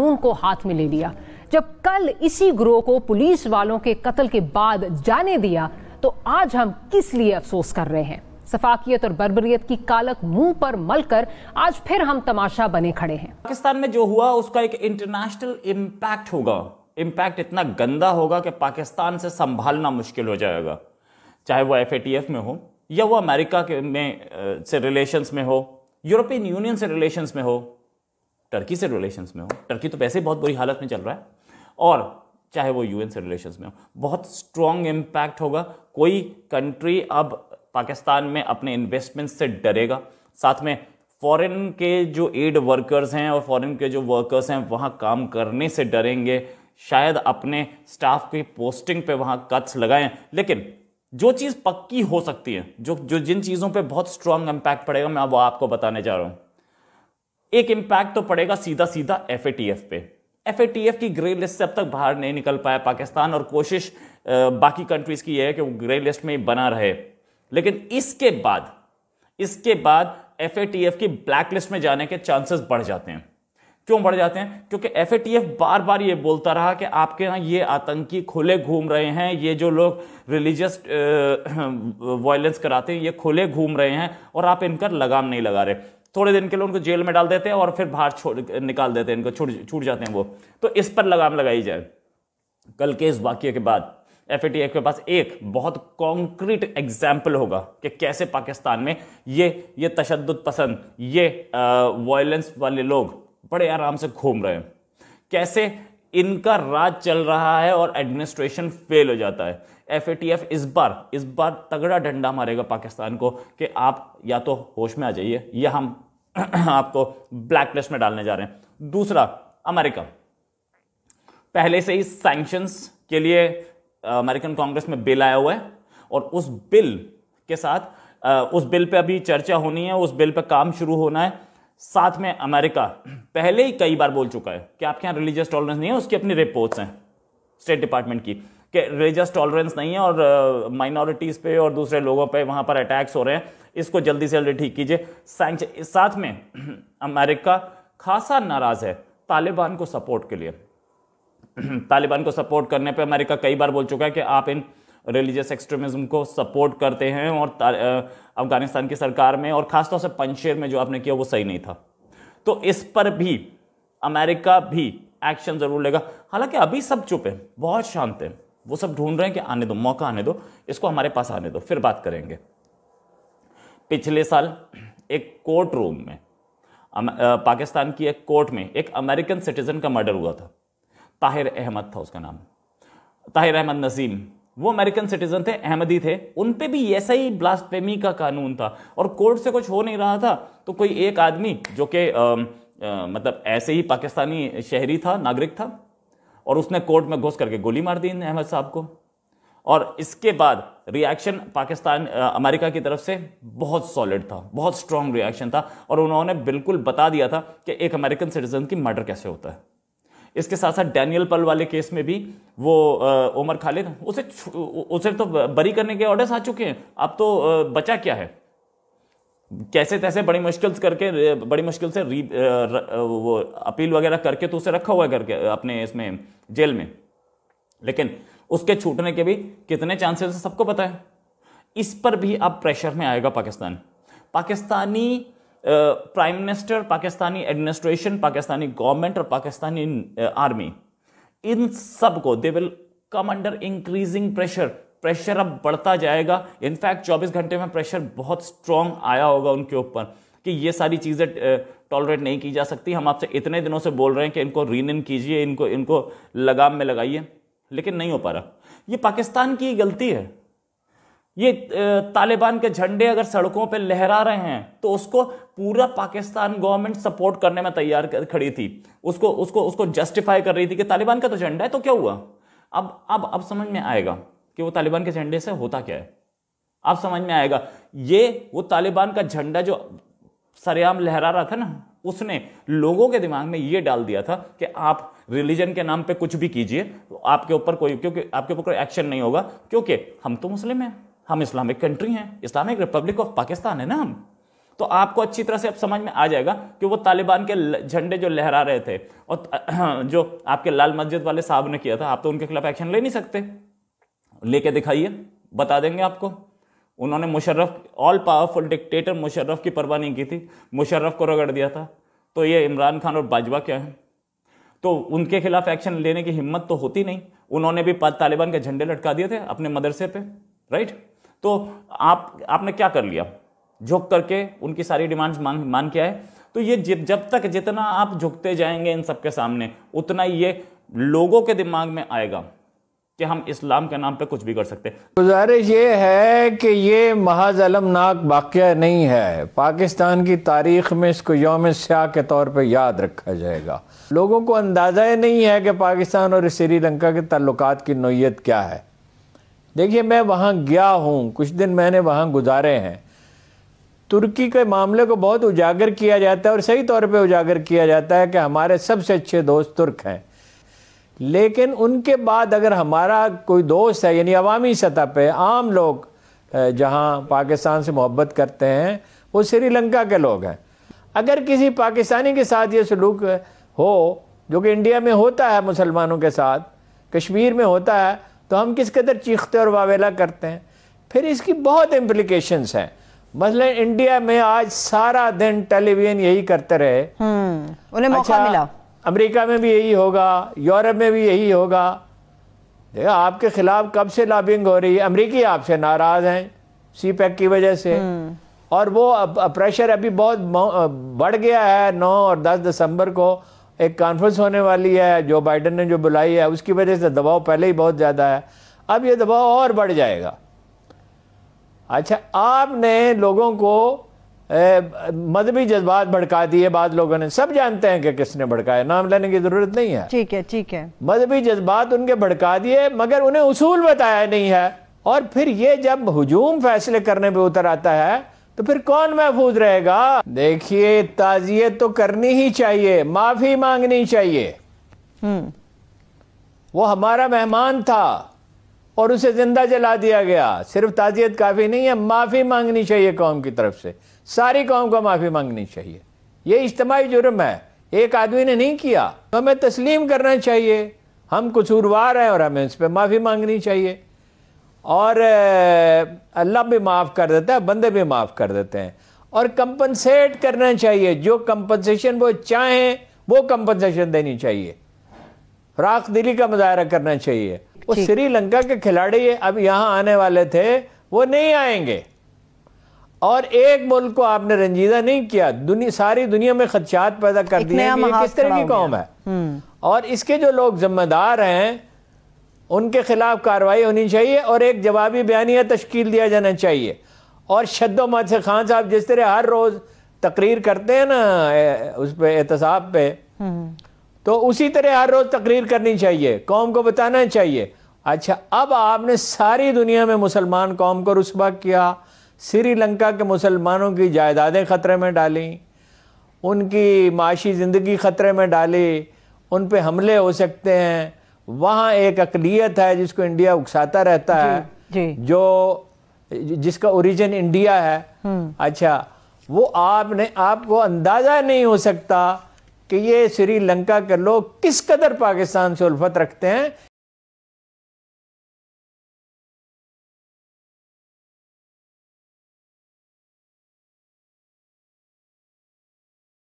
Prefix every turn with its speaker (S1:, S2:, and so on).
S1: कानून को हाथ में ले लिया जब कल इसी
S2: ग्रोह को पुलिस वालों के कत्ल के बाद जाने दिया तो आज हम किस लिए अफसोस कर रहे हैं सफाकियत और बर्बरियत की कालक मुंह पर मलकर आज फिर हम तमाशा बने खड़े हैं पाकिस्तान में जो हुआ उसका एक इंटरनेशनल इम्पैक्ट होगा इम्पैक्ट इतना गंदा होगा कि पाकिस्तान से संभालना मुश्किल हो जाएगा चाहे वो एफ में हो या वो अमेरिका के में से रिलेशंस में हो यूरोपियन यूनियन से रिलेशंस में हो टर्की से रिलेशंस में हो टर्की तो वैसे बहुत बुरी हालत में चल रहा है और चाहे वो यूएन से रिलेशंस में हो बहुत स्ट्रॉन्ग इम्पैक्ट होगा कोई कंट्री अब पाकिस्तान में अपने इन्वेस्टमेंट से डरेगा साथ में फॉरेन के जो एड वर्कर्स हैं और फॉरेन के जो वर्कर्स हैं वहाँ काम करने से डरेंगे शायद अपने स्टाफ की पोस्टिंग पे वहाँ कट्स लगाएं लेकिन जो चीज़ पक्की हो सकती है जो जो जिन चीज़ों पे बहुत स्ट्रांग इम्पैक्ट पड़ेगा मैं अब आपको बताने जा रहा हूँ एक इंपैक्ट तो पड़ेगा सीधा सीधा एफ पे एफ की ग्रे लिस्ट से अब तक बाहर नहीं निकल पाया पाकिस्तान और कोशिश बाकी कंट्रीज की यह है कि वो ग्रे लिस्ट में बना रहे लेकिन इसके बाद इसके बाद एफ की ब्लैक लिस्ट में जाने के चांसेस बढ़ जाते हैं क्यों बढ़ जाते हैं क्योंकि एफ बार बार ये बोलता रहा कि आपके यहाँ ये आतंकी खुले घूम रहे हैं ये जो लोग रिलीजियस वायलेंस कराते हैं ये खुले घूम रहे हैं और आप इन पर लगाम नहीं लगा रहे थोड़े दिन के लिए उनको जेल में डाल देते हैं और फिर बाहर छोड़ निकाल देते हैं इनको छूट छूट जाते हैं वो तो इस पर लगाम लगाई जाए कल के इस वाक्य के बाद एफ के पास एक बहुत कॉन्क्रीट एग्जाम्पल होगा कि कैसे पाकिस्तान में ये ये तशद पसंद ये वायलेंस वाले लोग बड़े आराम से घूम रहे हैं कैसे इनका राज चल रहा है और एडमिनिस्ट्रेशन फेल हो जाता है एफ इस बार इस बार तगड़ा डंडा मारेगा पाकिस्तान को कि आप या तो होश में आ जाइए या हम आपको ब्लैक लिस्ट में डालने जा रहे हैं दूसरा अमेरिका पहले से ही सैंक्शंस के लिए अमेरिकन कांग्रेस में बिल आया हुआ है और उस बिल के साथ आ, उस बिल पे अभी चर्चा होनी है उस बिल पे काम शुरू होना है साथ में अमेरिका पहले ही कई बार बोल चुका है कि आपके यहाँ रिलीजियस टॉलरेंस नहीं है उसकी अपनी रिपोर्ट्स हैं स्टेट डिपार्टमेंट की कि रिलीजियस टॉलरेंस नहीं है और माइनॉरिटीज़ uh, पे और दूसरे लोगों पे वहाँ पर अटैक्स हो रहे हैं इसको जल्दी से जल्दी ठीक कीजिए सैंक्शन साथ में अमेरिका खासा नाराज़ है तालिबान को सपोर्ट के लिए तालिबान को सपोर्ट करने पे अमेरिका कई बार बोल चुका है कि आप इन रिलीजियस एक्सट्रीमिज्म को सपोर्ट करते हैं और uh, अफगानिस्तान की सरकार में और ख़ासतौर से पंचेर में जो आपने किया वो सही नहीं था तो इस पर भी अमेरिका भी एक्शन ज़रूर लेगा हालांकि अभी सब चुप है बहुत शांत है वो सब ढूंढ रहे हैं कि आने दो मौका आने दो इसको हमारे पास आने दो फिर बात करेंगे पिछले साल एक कोर्ट रूम में पाकिस्तान की एक कोर्ट में एक अमेरिकन सिटीज़न का मर्डर हुआ था ताहिर अहमद था उसका नाम ताहिर अहमद नसीम वो अमेरिकन सिटीजन थे अहमदी थे उन पे भी ऐसा ही ब्लास्टेमी का कानून था और कोर्ट से कुछ हो नहीं रहा था तो कोई एक आदमी जो कि मतलब ऐसे ही पाकिस्तानी शहरी था नागरिक था और उसने कोर्ट में घुस करके गोली मार दी अहमद साहब को और इसके बाद रिएक्शन पाकिस्तान अमेरिका की तरफ से बहुत सॉलिड था बहुत स्ट्रांग रिएक्शन था और उन्होंने बिल्कुल बता दिया था कि एक अमेरिकन सिटीजन की मर्डर कैसे होता है इसके साथ साथ डैनियल पल वाले केस में भी वो उमर खालिद उसे उसे तो बरी करने के ऑर्डर्स आ चुके हैं अब तो बचा क्या है कैसे तैसे बड़ी मुश्किल करके बड़ी मुश्किल से री र, वो अपील वगैरह करके तो उसे रखा हुआ है करके अपने इसमें जेल में लेकिन उसके छूटने के भी कितने चांसेस है सबको पता है इस पर भी अब प्रेशर में आएगा Pakistan Pakistani prime minister Pakistani administration Pakistani government और पाकिस्तानी आर्मी इन सबको they will come under increasing pressure pressure अब बढ़ता जाएगा इनफैक्ट 24 घंटे में प्रेशर बहुत स्ट्रांग आया होगा उनके ऊपर कि ये सारी चीज़ें टॉलरेट नहीं की जा सकती हम आपसे इतने दिनों से बोल रहे हैं कि इनको रीन कीजिए इनको इनको लगाम में लगाइए लेकिन नहीं हो पा रहा ये पाकिस्तान की गलती है ये तालिबान के झंडे अगर सड़कों पे लहरा रहे हैं तो उसको पूरा पाकिस्तान गवर्नमेंट सपोर्ट करने में तैयार खड़ी थी उसको उसको उसको जस्टिफाई कर रही थी कि तालिबान का तो झंडा है तो क्या हुआ अब अब अब समझ में आएगा कि वो तालिबान के झंडे से होता क्या है आप समझ में आएगा ये वो तालिबान का झंडा जो सरेआम लहरा रहा था ना उसने लोगों के दिमाग में ये डाल दिया था कि आप रिलीजन के नाम पे कुछ भी कीजिए तो आपके ऊपर कोई क्योंकि आपके ऊपर कोई एक्शन नहीं होगा क्योंकि हम तो मुस्लिम हैं हम इस्लामिक कंट्री हैं इस्लामिक रिपब्लिक ऑफ पाकिस्तान है ना हम तो आपको अच्छी तरह से अब समझ में आ जाएगा कि वो तालिबान के झंडे जो लहरा रहे थे और जो आपके लाल मस्जिद वाले साहब ने किया था आप तो उनके खिलाफ एक्शन ले नहीं सकते लेके दिखाइए बता देंगे आपको उन्होंने Musharraf all powerful dictator Musharraf की परवाह नहीं की थी मुशर्रफ को रगड़ दिया था तो ये इमरान खान और बाजवा क्या हैं तो उनके खिलाफ एक्शन लेने की हिम्मत तो होती नहीं उन्होंने भी तालिबान के झंडे लटका दिए थे अपने मदरसे पे राइट तो आप आपने क्या कर लिया झुक करके उनकी सारी डिमांड्स मान मान के आए तो ये जब तक जितना आप झुकते जाएंगे इन सबके सामने उतना ये लोगों के दिमाग में आएगा कि हम इस्लाम के नाम पे कुछ भी कर सकते
S1: गुजारिश ये है कि ये महज अलमनाक वाक्य नहीं है पाकिस्तान की तारीख में इसको योम स्याह के तौर पर याद रखा जाएगा लोगों को अंदाज़ा नहीं है कि पाकिस्तान और श्रीलंका के ताल्लुक की नोयत क्या है देखिए मैं वहाँ गया हूँ कुछ दिन मैंने वहाँ गुजारे हैं तुर्की के मामले को बहुत उजागर किया जाता है और सही तौर पे उजागर किया जाता है कि हमारे सबसे अच्छे दोस्त तुर्क हैं लेकिन उनके बाद अगर हमारा कोई दोस्त है यानी अवामी सतह पर आम लोग जहाँ पाकिस्तान से मोहब्बत करते हैं वो श्रीलंका के लोग हैं अगर किसी पाकिस्तानी के साथ ये सलूक हो जो कि इंडिया में होता है मुसलमानों के साथ कश्मीर में होता है तो हम किस कदर चीखते और वावेला करते हैं फिर इसकी बहुत इम्प्लिकेशंस हैं मसलन इंडिया में आज सारा दिन टेलीविजन यही करते रहे हम्म, उन्हें मौका अच्छा, मिला अमेरिका में भी यही होगा यूरोप में भी यही होगा देखा आपके खिलाफ कब से लॉबिंग हो रही है अमरीकी आपसे नाराज हैं सी पैक की वजह से हम्म। और वो प्रेशर अभी बहुत बढ़ गया है नौ और दस दिसंबर को एक कॉन्फ्रेंस होने वाली है जो बाइडन ने जो बुलाई है उसकी वजह से दबाव पहले ही बहुत ज़्यादा है अब ये दबाव और बढ़ जाएगा अच्छा आपने लोगों को मजहबी जज्बात भड़का दिए बाद लोगों ने सब जानते हैं कि किसने भड़काया नाम लेने की जरूरत नहीं है ठीक है ठीक है मजहबी जज्बात उनके भड़का दिए मगर उन्हें उसूल बताया नहीं है और फिर ये जब हजूम फैसले करने पर उतर आता है तो फिर कौन महफूज रहेगा देखिए ताजियत तो करनी ही चाहिए माफी मांगनी चाहिए हम्म। वो हमारा मेहमान था और उसे जिंदा जला दिया गया सिर्फ ताजियत काफ़ी नहीं है माफ़ी मांगनी चाहिए कौम की तरफ से सारी कौम को माफ़ी मांगनी चाहिए यह इज्तमाही जुर्म है एक आदमी ने नहीं किया तो हमें तस्लीम करना चाहिए हम कसूरवार हैं और हमें इस पर माफ़ी मांगनी चाहिए और अल्लाह भी माफ़ कर देता है बंदे भी माफ़ कर देते हैं और कंपनसेट करना चाहिए जो कंपनसेशन वो चाहें वो कंपनसेशन देनी चाहिए राख दिली का मुजाहरा करना चाहिए वो श्रीलंका के खिलाड़ी अब यहाँ आने वाले थे वो नहीं आएंगे और एक मुल्क को आपने रंजीदा नहीं किया दुनिया सारी दुनिया में खदशात पैदा कर दिए किस तरह की कौम है हम्म। और इसके जो लोग जिम्मेदार हैं उनके खिलाफ कार्रवाई होनी चाहिए और एक जवाबी बयानिया तश्कील दिया जाना चाहिए और शद्दोमत से खान साहब जिस तरह हर रोज़ तकरीर करते हैं ना उस पर एहतसाब पे हम्म। तो उसी तरह हर रोज़ तकरीर करनी चाहिए कौम को बताना चाहिए अच्छा अब आपने सारी दुनिया में मुसलमान कौम को रसबा किया श्रीलंका के मुसलमानों की जायदादें ख़तरे में डाली उनकी माशी ज़िंदगी ख़तरे में डाली उन पर हमले हो सकते हैं वहाँ एक अकलीत है जिसको इंडिया उकसाता रहता है जी। जो जिसका ओरिजिन इंडिया है हम्म। अच्छा वो आपने आपको अंदाज़ा नहीं हो सकता कि ये श्रीलंका के लोग किस कदर पाकिस्तान से उल्फत रखते हैं